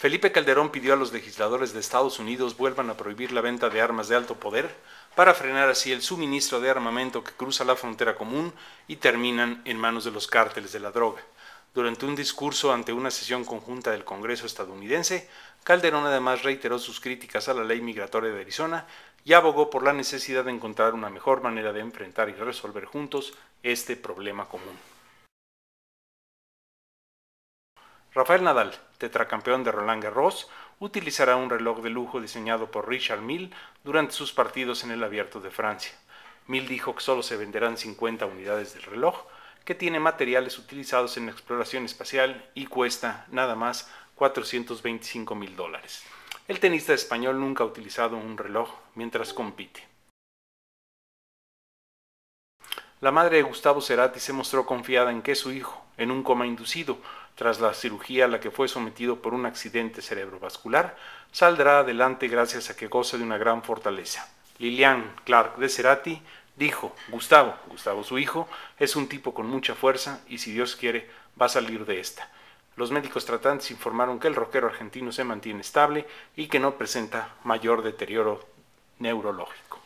Felipe Calderón pidió a los legisladores de Estados Unidos vuelvan a prohibir la venta de armas de alto poder para frenar así el suministro de armamento que cruza la frontera común y terminan en manos de los cárteles de la droga. Durante un discurso ante una sesión conjunta del Congreso estadounidense, Calderón además reiteró sus críticas a la ley migratoria de Arizona y abogó por la necesidad de encontrar una mejor manera de enfrentar y resolver juntos este problema común. Rafael Nadal, tetracampeón de Roland Garros, utilizará un reloj de lujo diseñado por Richard Mill durante sus partidos en el Abierto de Francia. Mille dijo que solo se venderán 50 unidades del reloj, que tiene materiales utilizados en la exploración espacial y cuesta nada más 425 mil dólares. El tenista español nunca ha utilizado un reloj mientras compite. La madre de Gustavo Cerati se mostró confiada en que su hijo, en un coma inducido, tras la cirugía a la que fue sometido por un accidente cerebrovascular, saldrá adelante gracias a que goza de una gran fortaleza. Lilian Clark de Cerati dijo, Gustavo, Gustavo su hijo, es un tipo con mucha fuerza y si Dios quiere va a salir de esta. Los médicos tratantes informaron que el rockero argentino se mantiene estable y que no presenta mayor deterioro neurológico.